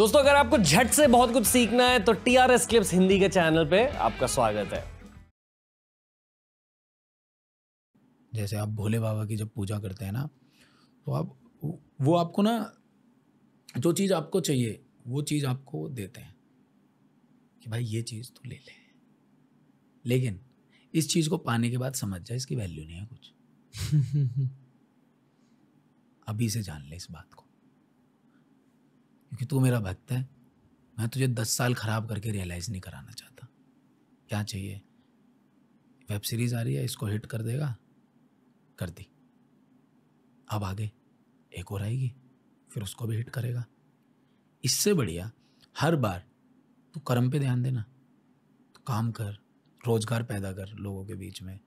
दोस्तों अगर आपको झट से बहुत कुछ सीखना है तो T R S clips Hindi के चैनल पे आपका स्वागत है जैसे आप भोले बाबा की जब पूजा करते हैं ना तो आप वो आपको ना जो चीज़ आपको चाहिए वो चीज़ आपको देते हैं कि भाई ये चीज़ तो ले ले लेकिन इस चीज़ को पाने के बाद समझ जाए इसकी वैल्यू नहीं है कुछ अभी से जान ले इस बात को क्योंकि तू मेरा भक्त है मैं तुझे दस साल खराब करके रियलाइज़ नहीं कराना चाहता क्या चाहिए वेब सीरीज़ आ रही है इसको हिट कर देगा कर दी अब आगे एक और आएगी फिर उसको भी हिट करेगा इससे बढ़िया हर बार तू कर्म पे ध्यान देना तो काम कर रोज़गार पैदा कर लोगों के बीच में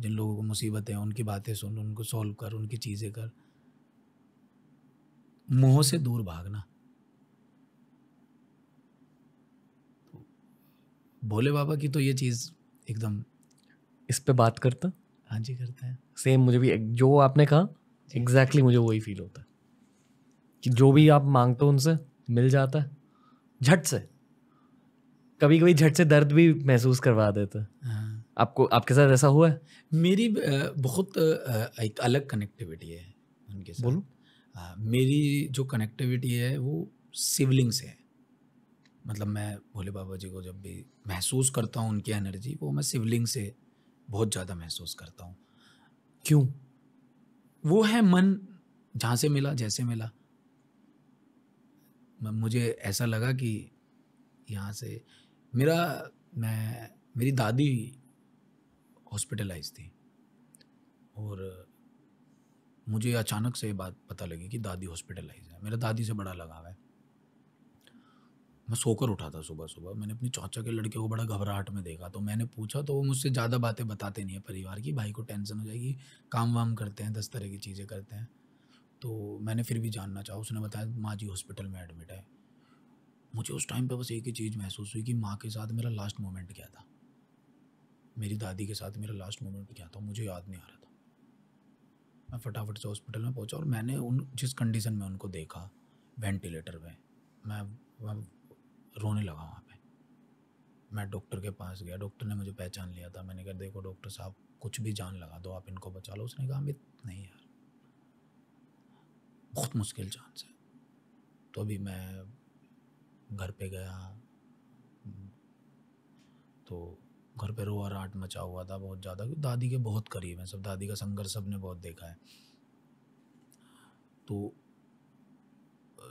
जिन लोगों को मुसीबतें हैं उनकी बातें सुन उनको सॉल्व कर उनकी चीज़ें कर मुँह से दूर भागना भोले बाबा की तो ये चीज़ एकदम इस पे बात करता हाँ जी करते हैं सेम मुझे भी जो आपने कहा एग्जैक्टली exactly मुझे वही फील होता है कि जो भी आप मांगते हो उनसे मिल जाता है झट से कभी कभी झट से दर्द भी महसूस करवा देता है हाँ। आपको आपके साथ ऐसा हुआ है मेरी बहुत एक अलग कनेक्टिविटी है उनके साथ बोलो मेरी जो कनेक्टिविटी है वो सिवलिंग से है मतलब मैं भोले बाबा जी को जब भी महसूस करता हूँ उनकी एनर्जी वो मैं शिवलिंग से बहुत ज़्यादा महसूस करता हूँ क्यों वो है मन जहाँ से मिला जैसे मिला मुझे ऐसा लगा कि यहाँ से मेरा मैं मेरी दादी हॉस्पिटलाइज थी और मुझे अचानक से ये बात पता लगी कि दादी हॉस्पिटलाइज है मेरा दादी से बड़ा लगाव है मैं सोकर उठा था सुबह सुबह मैंने अपनी चाचा के लड़के को बड़ा घबराहट में देखा तो मैंने पूछा तो वो मुझसे ज़्यादा बातें बताते नहीं है परिवार की भाई को टेंशन हो जाएगी काम वाम करते हैं दस तरह की चीज़ें करते हैं तो मैंने फिर भी जानना चाहा उसने बताया माँ जी हॉस्पिटल में एडमिट है मुझे उस टाइम पर बस एक ही चीज़ महसूस हुई कि माँ के साथ मेरा लास्ट मोमेंट क्या था मेरी दादी के साथ मेरा लास्ट मोमेंट क्या था मुझे याद नहीं आ रहा था मैं फटाफट से हॉस्पिटल में पहुंचा और मैंने उन जिस कंडीशन में उनको देखा वेंटिलेटर में मैं, मैं रोने लगा वहाँ पे मैं डॉक्टर के पास गया डॉक्टर ने मुझे पहचान लिया था मैंने कहा देखो डॉक्टर साहब कुछ भी जान लगा दो आप इनको बचा लो उसने कहा अमित नहीं यार बहुत मुश्किल चांस है तो अभी मैं घर पे गया तो घर पे रोआ राट मचा हुआ था बहुत ज़्यादा क्योंकि दादी के बहुत करीब हैं सब दादी का संघर्ष सब ने बहुत देखा है तो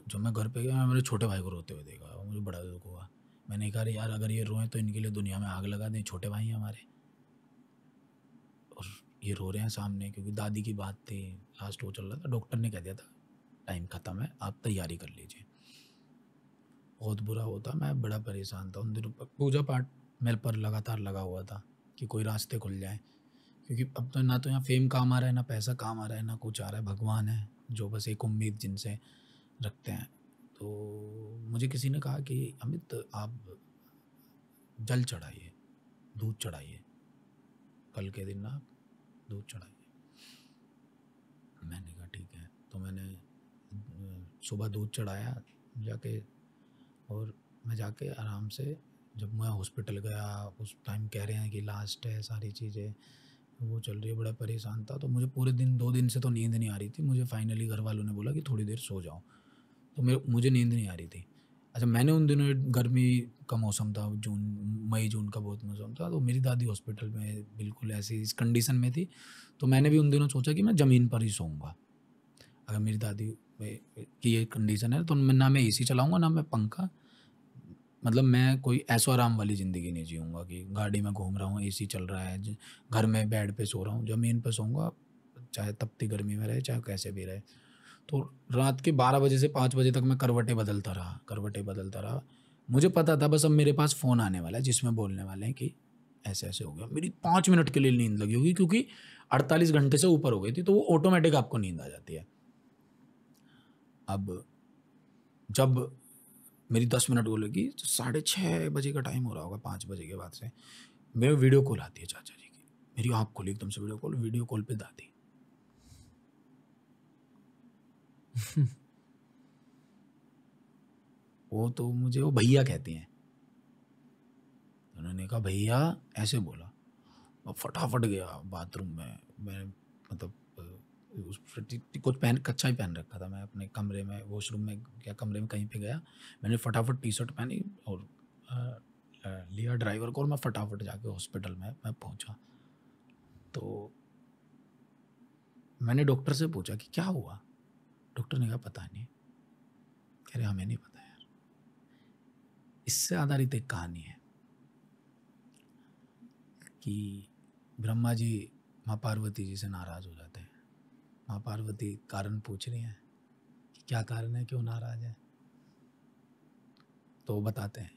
जब मैं घर पे गया मैं मेरे छोटे भाई को रोते हुए देखा मुझे बड़ा दुख हुआ मैंने कहा यार अगर ये रोएं तो इनके लिए दुनिया में आग लगा दें छोटे भाई हैं हमारे और ये रो रहे हैं सामने क्योंकि दादी की बात थी लास्ट वो चल रहा था डॉक्टर ने कह दिया था टाइम ख़त्म है आप तैयारी कर लीजिए बहुत बुरा होता मैं बड़ा परेशान था उन दिनों पर पूजा पाठ मेरे पर लगातार लगा हुआ था कि कोई रास्ते खुल जाए क्योंकि अब तो ना तो यहाँ फेम काम आ रहा है ना पैसा काम आ रहा है ना कुछ आ रहा है भगवान है जो बस एक उम्मीद जिनसे रखते हैं तो मुझे किसी ने कहा कि अमित आप जल चढ़ाइए दूध चढ़ाइए कल के दिन आप दूध चढ़ाइए मैंने कहा ठीक है तो मैंने सुबह दूध चढ़ाया जाके और मैं जाके आराम से जब मैं हॉस्पिटल गया उस टाइम कह रहे हैं कि लास्ट है सारी चीज़ें वो चल रही है बड़ा परेशान था तो मुझे पूरे दिन दो दिन से तो नींद नहीं आ रही थी मुझे फाइनली घर वालों ने बोला कि थोड़ी देर सो जाओ तो मेरे मुझे नींद नहीं आ रही थी अच्छा मैंने उन दिनों गर्मी का मौसम था जून मई जून का बहुत मौसम था तो मेरी दादी हॉस्पिटल में बिल्कुल ऐसी इस कंडीशन में थी तो मैंने भी उन दिनों सोचा कि मैं ज़मीन पर ही सोऊंगा अगर मेरी दादी की ये कंडीशन है तो मैं ना मैं ए सी चलाऊँगा ना मैं पंखा मतलब मैं कोई ऐसा आराम वाली ज़िंदगी नहीं जीऊँगा कि गाड़ी में घूम रहा हूँ ए चल रहा है घर में बेड पर सो रहा हूँ ज़मीन पर सोऊंगा चाहे तपती गर्मी में रहे चाहे कैसे भी रहे तो रात के बारह बजे से पाँच बजे तक मैं करवटें बदलता रहा करवटें बदलता रहा मुझे पता था बस अब मेरे पास फ़ोन आने वाला है जिसमें बोलने वाले हैं कि ऐसे ऐसे हो गया मेरी पाँच मिनट के लिए नींद लगी होगी क्योंकि अड़तालीस घंटे से ऊपर हो गई थी तो वो ऑटोमेटिक आपको नींद आ जाती है अब जब मेरी दस मिनट को लगी तो साढ़े छः बजे का टाइम हो रहा होगा पाँच बजे के बाद से मेरे वीडियो कॉल आती है चाचा जी की मेरी आँख खुली एकदम से वीडियो कॉल वीडियो कॉल पर दादी वो तो मुझे वो भैया कहते हैं उन्होंने कहा भैया ऐसे बोला और फटाफट गया बाथरूम में मैं मतलब उस कुछ पहन कच्चा ही पहन रखा था मैं अपने कमरे में वॉशरूम में क्या कमरे में कहीं पे गया मैंने फटाफट टी शर्ट पहनी और लिया ड्राइवर को और मैं फटाफट जाके हॉस्पिटल में मैं पहुंचा तो मैंने डॉक्टर से पूछा कि क्या हुआ डॉक्टर ने कहा पता नहीं कह रहे हमें नहीं पता यार इससे आधारित एक कहानी है कि ब्रह्मा जी माँ पार्वती जी से नाराज़ हो जाते हैं माँ पार्वती कारण पूछ रही हैं कि क्या कारण है क्यों नाराज़ है तो बताते हैं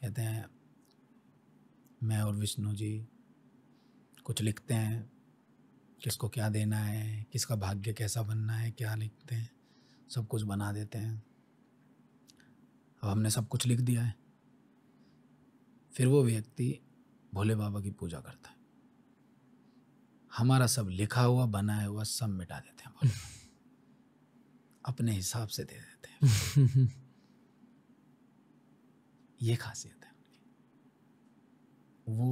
कहते हैं मैं और विष्णु जी कुछ लिखते हैं किसको क्या देना है किसका भाग्य कैसा बनना है क्या लिखते हैं सब कुछ बना देते हैं अब हमने सब कुछ लिख दिया है फिर वो व्यक्ति भोले बाबा की पूजा करता है हमारा सब लिखा हुआ बनाया हुआ सब मिटा देते हैं भोले अपने हिसाब से दे देते हैं ये खासियत है वो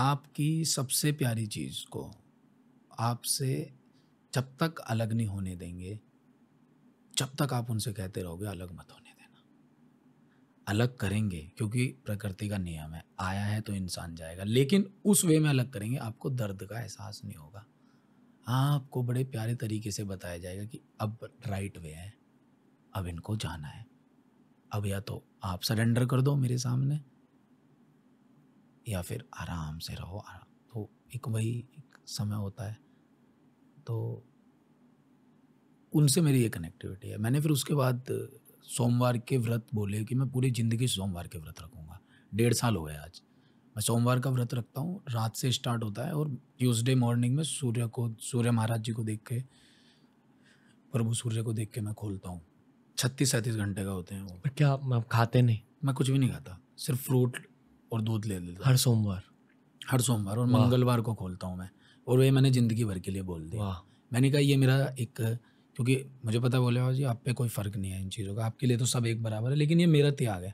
आपकी सबसे प्यारी चीज़ को आपसे जब तक अलग नहीं होने देंगे जब तक आप उनसे कहते रहोगे अलग मत होने देना अलग करेंगे क्योंकि प्रकृति का नियम है आया है तो इंसान जाएगा लेकिन उस वे में अलग करेंगे आपको दर्द का एहसास नहीं होगा आपको बड़े प्यारे तरीके से बताया जाएगा कि अब राइट वे है अब इनको जाना है अब या तो आप सरेंडर कर दो मेरे सामने या फिर आराम से रहो आराम तो एक वही एक समय होता है तो उनसे मेरी ये कनेक्टिविटी है मैंने फिर उसके बाद सोमवार के व्रत बोले कि मैं पूरी ज़िंदगी सोमवार के व्रत रखूँगा डेढ़ साल हो गया आज मैं सोमवार का व्रत रखता हूँ रात से स्टार्ट होता है और ट्यूसडे मॉर्निंग में सूर्य को सूर्य महाराज जी को देख के प्रभु सूर्य को देख के मैं खोलता हूँ छत्तीस सैंतीस घंटे का होते हैं वो क्या आप खाते नहीं मैं कुछ भी नहीं खाता सिर्फ फ्रूट और दूध ले लेता हर सोमवार हर सोमवार और मंगलवार को खोलता हूँ मैं और वही मैंने ज़िंदगी भर के लिए बोल दिया मैंने कहा ये मेरा एक क्योंकि मुझे पता बोले हाँ जी आप पे कोई फ़र्क नहीं है इन चीज़ों का आपके लिए तो सब एक बराबर है लेकिन ये मेरा त्याग है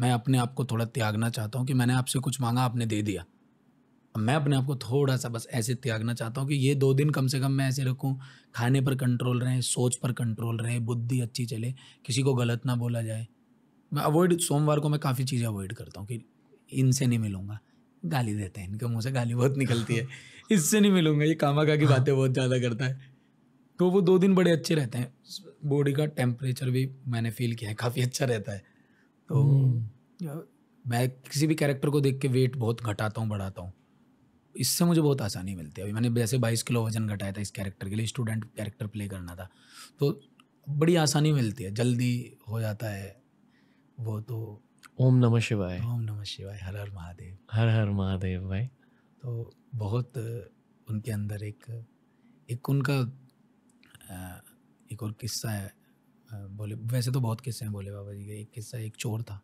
मैं अपने आप को थोड़ा त्यागना चाहता हूँ कि मैंने आपसे कुछ मांगा आपने दे दिया अब मैं अपने आप को थोड़ा सा बस ऐसे त्यागना चाहता हूँ कि ये दो दिन कम से कम मैं ऐसे रखूँ खाने पर कंट्रोल रहे सोच पर कंट्रोल रहे बुद्धि अच्छी चले किसी को गलत ना बोला जाए मैं अवॉइड सोमवार को मैं काफ़ी चीज़ें अवॉइड करता हूँ कि इनसे नहीं मिलूंगा गाली देते हैं इनके मुंह से गाली बहुत निकलती है हाँ। इससे नहीं मिलूंगा ये कामा का की बातें बहुत ज़्यादा करता है तो वो दो दिन बड़े अच्छे रहते हैं बॉडी का टेम्परेचर भी मैंने फील किया है काफ़ी अच्छा रहता है तो हम्म। मैं किसी भी कैरेक्टर को देख के वेट बहुत घटाता हूँ बढ़ाता हूँ इससे मुझे बहुत आसानी मिलती है अभी मैंने वैसे बाईस किलो वजन घटाया था इस कैरेक्टर के लिए स्टूडेंट कैरेक्टर प्ले करना था तो बड़ी आसानी मिलती है जल्दी हो जाता है वो तो ओम नमः शिवाय ओम नमः शिवाय हर हर महादेव हर हर महादेव भाई तो बहुत उनके अंदर एक एक उनका एक और किस्सा है बोले वैसे तो बहुत किस्से हैं बोले बाबा जी के एक किस्सा एक चोर था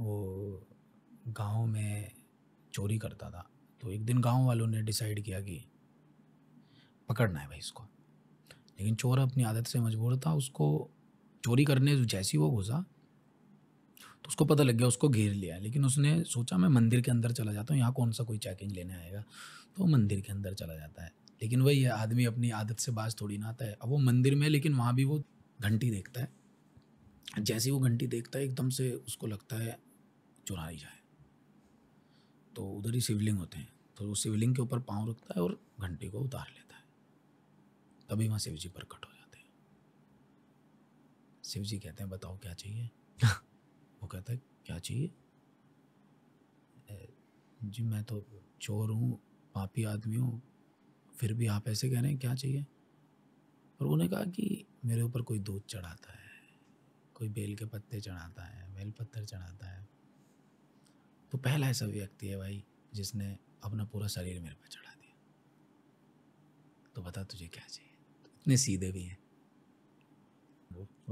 वो गांव में चोरी करता था तो एक दिन गांव वालों ने डिसाइड किया कि पकड़ना है भाई इसको लेकिन चोर अपनी आदत से मजबूर था उसको चोरी करने जैसी वो घुसा तो उसको पता लग गया उसको घेर लिया लेकिन उसने सोचा मैं मंदिर के अंदर चला जाता हूँ यहाँ कौन सा कोई चैकिंग लेने आएगा तो मंदिर के अंदर चला जाता है लेकिन वही है आदमी अपनी आदत से बाज थोड़ी ना आता है अब वो मंदिर में लेकिन वहाँ भी वो घंटी देखता है जैसे वो घंटी देखता है एकदम से उसको लगता है चुरा ही जाए तो उधर ही शिवलिंग होते हैं तो वो शिवलिंग के ऊपर पाँव रखता है और घंटी को उतार लेता है तभी वहाँ शिव जी प्रकट हो जाते हैं शिव जी कहते हैं बताओ क्या चाहिए वो कहता है क्या चाहिए जी मैं तो चोर हूँ पापी आदमी हूँ फिर भी आप ऐसे कह रहे हैं क्या चाहिए और उन्होंने कहा कि मेरे ऊपर कोई दूध चढ़ाता है कोई बेल के पत्ते चढ़ाता है बेल पत्थर चढ़ाता है तो पहला ऐसा व्यक्ति है भाई जिसने अपना पूरा शरीर मेरे पर चढ़ा दिया तो बता तुझे क्या चाहिए इतने सीधे भी हैं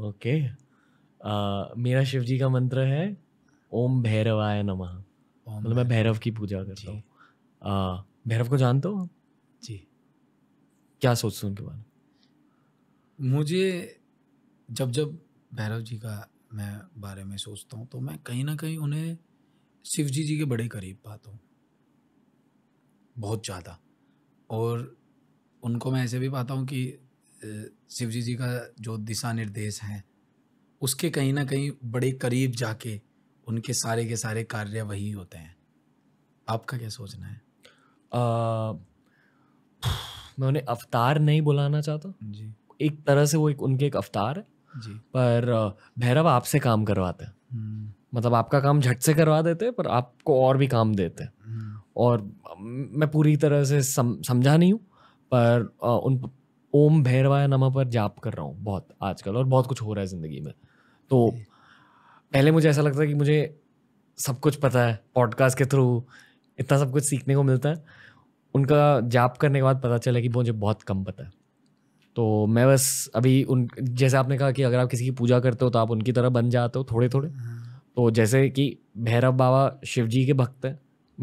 ओके okay. मेरा शिव जी का मंत्र है ओम भैरवाय नमः मतलब मैं भैरव की पूजा करता हूँ भैरव को जानते हो जी क्या सोचते हो उनके बारे में मुझे जब जब भैरव जी का मैं बारे में सोचता हूँ तो मैं कहीं ना कहीं उन्हें शिव जी जी के बड़े करीब पाता हूँ बहुत ज़्यादा और उनको मैं ऐसे भी पाता हूँ कि शिव जी जी का जो दिशा निर्देश हैं उसके कहीं ना कहीं बड़े करीब जाके उनके सारे के सारे कार्य वही होते हैं आपका क्या सोचना है मैं उन्हें अवतार नहीं बुलाना चाहता जी एक तरह से वो एक उनके एक अवतार है जी पर भैरव आपसे काम करवाते हैं हम्म। मतलब आपका काम झट से करवा देते पर आपको और भी काम देते हम्म। और मैं पूरी तरह से सम, समझा नहीं हूँ पर उन ओम भैरवाया नमा पर जाप कर रहा हूँ बहुत आजकल और बहुत कुछ हो रहा है ज़िंदगी में तो पहले मुझे ऐसा लगता कि मुझे सब कुछ पता है पॉडकास्ट के थ्रू इतना सब कुछ सीखने को मिलता है उनका जाप करने के बाद पता चला कि मुझे बहुत कम पता है तो मैं बस अभी उन जैसे आपने कहा कि अगर आप किसी की पूजा करते हो तो आप उनकी तरह बन जाते हो थोड़े थोड़े हाँ। तो जैसे कि भैरव बाबा शिव जी के भक्त हैं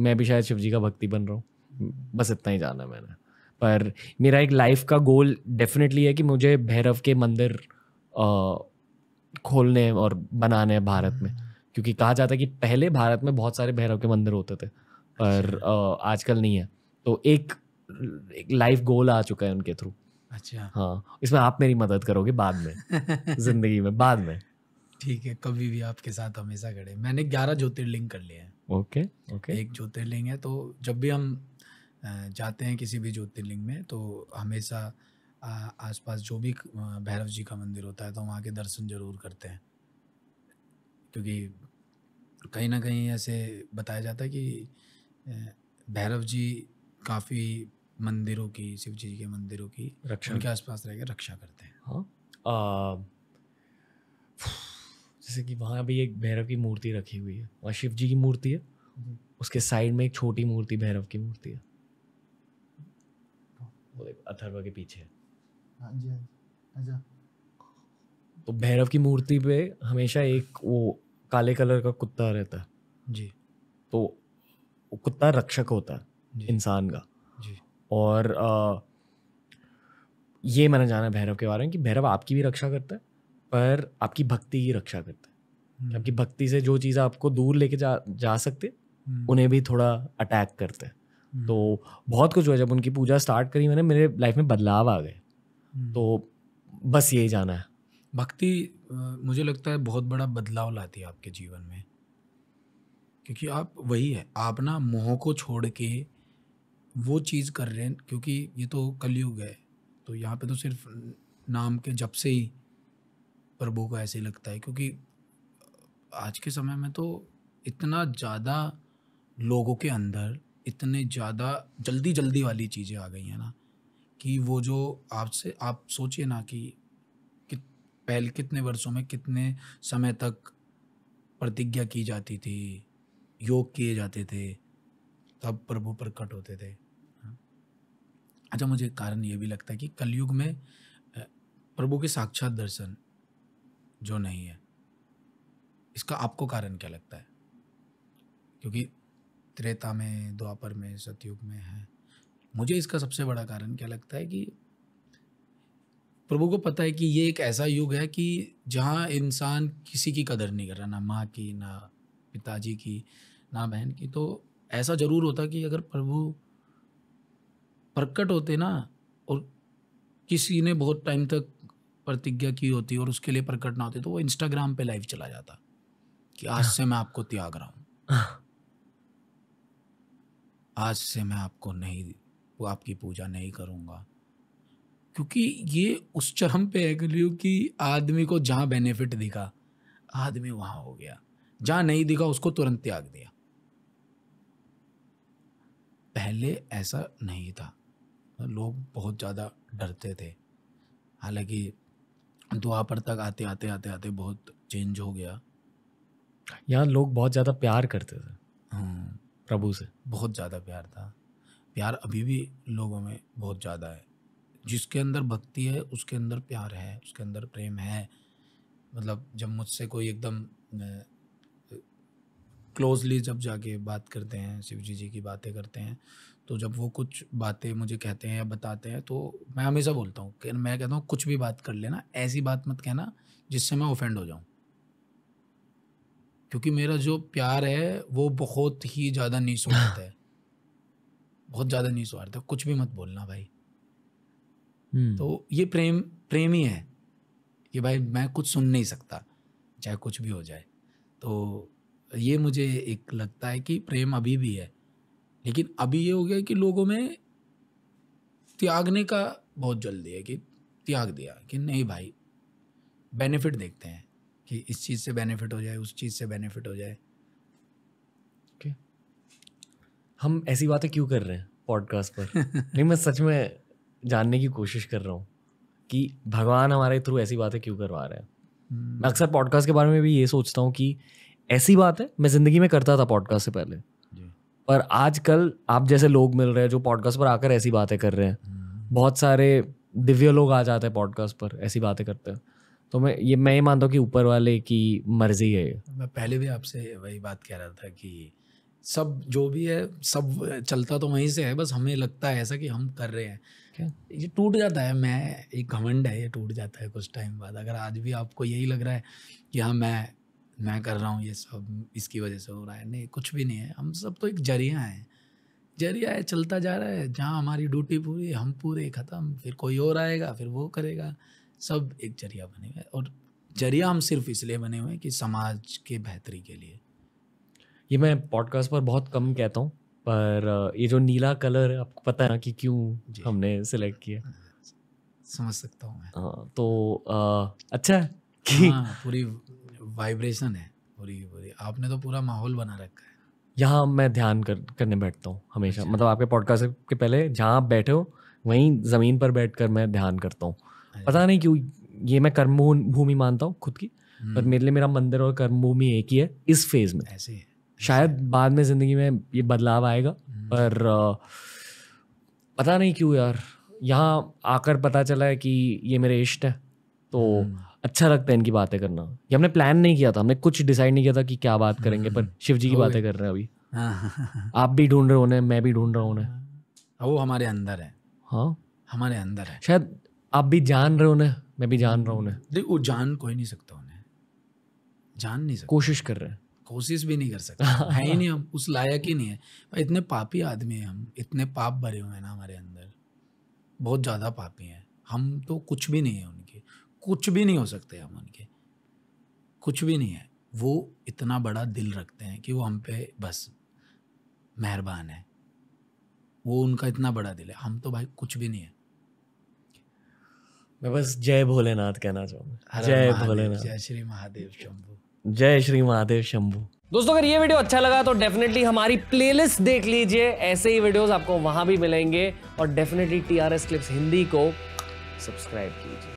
मैं भी शायद शिव जी का भक्ति बन रहा हूँ बस इतना ही जाना है मैंने पर मेरा एक लाइफ का गोल डेफिनेटली है कि मुझे भैरव के मंदिर खोलने और बनाने भारत में हम्म। क्योंकि कहा जाता है कि पहले भारत में बहुत सारे भैरव के मंदिर होते थे पर अच्छा। आजकल नहीं है तो एक एक लाइफ गोल आ चुका है उनके थ्रू अच्छा हाँ इसमें आप मेरी मदद करोगे बाद में जिंदगी में बाद में ठीक है कभी भी आपके साथ हमेशा खड़े मैंने ग्यारह ज्योतिर्लिंग कर लिए हैं ओके ओके एक ज्योतिर्लिंग है तो जब भी हम जाते हैं किसी भी ज्योतिर्लिंग में तो हमेशा आसपास जो भी भैरव जी का मंदिर होता है तो वहाँ के दर्शन जरूर करते हैं क्योंकि कहीं ना कहीं ऐसे बताया जाता है कि भैरव जी काफ़ी मंदिरों की शिव जी के मंदिरों की रक्षा उनके आसपास रह के रक्षा करते हैं हाँ जैसे कि वहाँ भी एक भैरव की मूर्ति रखी हुई है वहाँ शिव जी की मूर्ति है उसके साइड में एक छोटी मूर्ति भैरव की मूर्ति है अथर्व के पीछे हाँ हाँ अच्छा। तो भैरव की मूर्ति पे हमेशा एक वो काले कलर का कुत्ता रहता है जी तो वो कुत्ता रक्षक होता है इंसान का जी और आ, ये मैंने जाना है भैरव के बारे में कि भैरव आपकी भी रक्षा करता है पर आपकी भक्ति की रक्षा करता है हम्म। आपकी भक्ति से जो चीज़ आपको दूर लेके जा जा सकते हम्म। उन्हें भी थोड़ा अटैक करते हैं तो बहुत कुछ हुआ जब उनकी पूजा स्टार्ट करी मैंने मेरे लाइफ में बदलाव आ गए हम्म। तो बस यही जाना है भक्ति मुझे लगता है बहुत बड़ा बदलाव लाती है आपके जीवन में क्योंकि आप वही है आप ना मोह को छोड़ के वो चीज़ कर रहे हैं क्योंकि ये तो कलयुग है तो यहाँ पे तो सिर्फ नाम के जब से ही प्रभु को ऐसे लगता है क्योंकि आज के समय में तो इतना ज़्यादा लोगों के अंदर इतने ज़्यादा जल्दी जल्दी वाली चीज़ें आ गई हैं ना कि वो जो आपसे आप सोचिए ना कि कि पहले कितने वर्षों में कितने समय तक प्रतिज्ञा की जाती थी योग किए जाते थे तब प्रभु प्रकट होते थे हाँ। अच्छा मुझे कारण ये भी लगता है कि कलयुग में प्रभु के साक्षात दर्शन जो नहीं है इसका आपको कारण क्या लगता है क्योंकि त्रेता में द्वापर में सतयुग में है मुझे इसका सबसे बड़ा कारण क्या लगता है कि प्रभु को पता है कि ये एक ऐसा युग है कि जहाँ इंसान किसी की कदर नहीं कर रहा ना माँ की ना पिताजी की ना बहन की तो ऐसा ज़रूर होता कि अगर प्रभु प्रकट होते ना और किसी ने बहुत टाइम तक प्रतिज्ञा की होती और उसके लिए प्रकट ना होते तो वो इंस्टाग्राम पे लाइव चला जाता कि आज से मैं आपको त्याग रहा हूँ आज से मैं आपको नहीं आपकी पूजा नहीं करूँगा क्योंकि ये उस चरम पे है गलियो कि आदमी को जहाँ बेनिफिट दिखा आदमी वहाँ हो गया जहाँ नहीं दिखा उसको तुरंत त्याग दिया पहले ऐसा नहीं था लोग बहुत ज़्यादा डरते थे हालांकि दुआ पर तक आते आते आते आते बहुत चेंज हो गया यहाँ लोग बहुत ज़्यादा प्यार करते थे हाँ। प्रभु से बहुत ज़्यादा प्यार था प्यार अभी भी लोगों में बहुत ज़्यादा है जिसके अंदर भक्ति है उसके अंदर प्यार है उसके अंदर प्रेम है मतलब जब मुझसे कोई एकदम क्लोजली जब जाके बात करते हैं शिव जी जी की बातें करते हैं तो जब वो कुछ बातें मुझे कहते हैं या बताते हैं तो मैं हमेशा बोलता हूँ मैं कहता हूँ कुछ भी बात कर लेना ऐसी बात मत कहना जिससे मैं ओफेंड हो जाऊँ क्योंकि मेरा जो प्यार है वो बहुत ही ज़्यादा निस्वार्थ है बहुत ज़्यादा नहीं स्वार्थ कुछ भी मत बोलना भाई हम्म। तो ये प्रेम प्रेम ही है कि भाई मैं कुछ सुन नहीं सकता चाहे कुछ भी हो जाए तो ये मुझे एक लगता है कि प्रेम अभी भी है लेकिन अभी ये हो गया कि लोगों में त्यागने का बहुत जल्दी है कि त्याग दिया कि नहीं भाई बेनिफिट देखते हैं कि इस चीज़ से बेनिफिट हो जाए उस चीज़ से बेनिफिट हो जाए हम ऐसी बातें क्यों कर रहे हैं पॉडकास्ट पर नहीं मैं सच में जानने की कोशिश कर रहा हूँ कि भगवान हमारे थ्रू ऐसी बातें क्यों करवा रहे हैं मैं hmm. अक्सर पॉडकास्ट के बारे में भी ये सोचता हूँ कि ऐसी बात है मैं ज़िंदगी में करता था पॉडकास्ट से पहले पर आजकल आप जैसे लोग मिल रहे हैं जो पॉडकास्ट पर आकर ऐसी बातें कर रहे हैं hmm. बहुत सारे दिव्य लोग आ जाते हैं पॉडकास्ट पर ऐसी बातें करते हैं तो मैं ये मैं ये मानता हूँ कि ऊपर वाले की मर्जी है मैं पहले भी आपसे वही बात कह रहा था कि सब जो भी है सब चलता तो वहीं से है बस हमें लगता है ऐसा कि हम कर रहे हैं ये टूट जाता है मैं एक घमंड है ये टूट जाता है कुछ टाइम बाद अगर आज भी आपको यही लग रहा है कि हाँ मैं मैं कर रहा हूँ ये सब इसकी वजह से हो रहा है नहीं कुछ भी नहीं है हम सब तो एक जरिया है जरिया है चलता जा रहा है जहाँ हमारी ड्यूटी पूरी हम पूरे ख़त्म फिर कोई और आएगा फिर वो करेगा सब एक जरिया बनेगा और जरिया हम सिर्फ इसलिए बने हुए हैं कि समाज के बेहतरी के लिए ये मैं पॉडकास्ट पर बहुत कम कहता हूँ पर ये जो नीला कलर है आपको पता है ना कि क्यों हमने सेलेक्ट किया हाँ, समझ सकता हूँ मैं हाँ, तो आ, अच्छा है कि हाँ, पूरी वाइब्रेशन है पूरी पूरी आपने तो पूरा माहौल बना रखा है यहाँ मैं ध्यान कर करने बैठता हूँ हमेशा अच्छा। मतलब आपके पॉडकास्ट के पहले जहाँ आप बैठे हो वहीं ज़मीन पर बैठ कर मैं ध्यान करता हूँ अच्छा। पता नहीं क्यों ये मैं कर्म भूमि मानता हूँ खुद की पर हम्म। मेरे लिए मेरा मंदिर और कर्म भूमि एक ही है इस फेज में ऐसे ही शायद बाद में ज़िंदगी में ये बदलाव आएगा पर पता नहीं क्यों यार यहाँ आकर पता चला है कि ये मेरे इष्ट है तो हम्म। अच्छा लगता है इनकी बातें करना ये हमने प्लान नहीं किया था हमने कुछ डिसाइड नहीं किया था कि क्या बात हम्म, करेंगे पर हम्म। शिव जी की बातें कर रहे हैं अभी हाँ। आप भी ढूंढ रहे होने मैं भी ढूंढ रहा हूँ उन्हें हाँ, वो हमारे अंदर है हाँ हमारे अंदर है शायद आप भी जान रहे हो मैं भी जान रहा हूँ उन्हें देख वो जान कोई नहीं सकता उन्हें जान नहीं सकता कोशिश कर रहे हैं कोशिश भी नहीं कर सकते है ही नहीं हम उस लायक ही नहीं है भाई इतने पापी आदमी हैं हम इतने पाप भरे हुए हैं ना हमारे अंदर बहुत ज़्यादा पापी हैं हम तो कुछ भी नहीं है उनके कुछ भी नहीं हो सकते हम उनके कुछ भी नहीं है वो इतना बड़ा दिल रखते हैं कि वो हम पे बस मेहरबान है वो उनका इतना बड़ा दिल है हम तो भाई कुछ भी नहीं है मैं बस जय भोलेनाथ कहना चाहूँगा जय भोलेनाथ जय श्री महादेव शंभू जय श्री महादेव शंभु दोस्तों अगर ये वीडियो अच्छा लगा तो डेफिनेटली हमारी प्लेलिस्ट देख लीजिए ऐसे ही वीडियोस आपको वहां भी मिलेंगे और डेफिनेटली टीआरएस क्लिप्स हिंदी को सब्सक्राइब कीजिए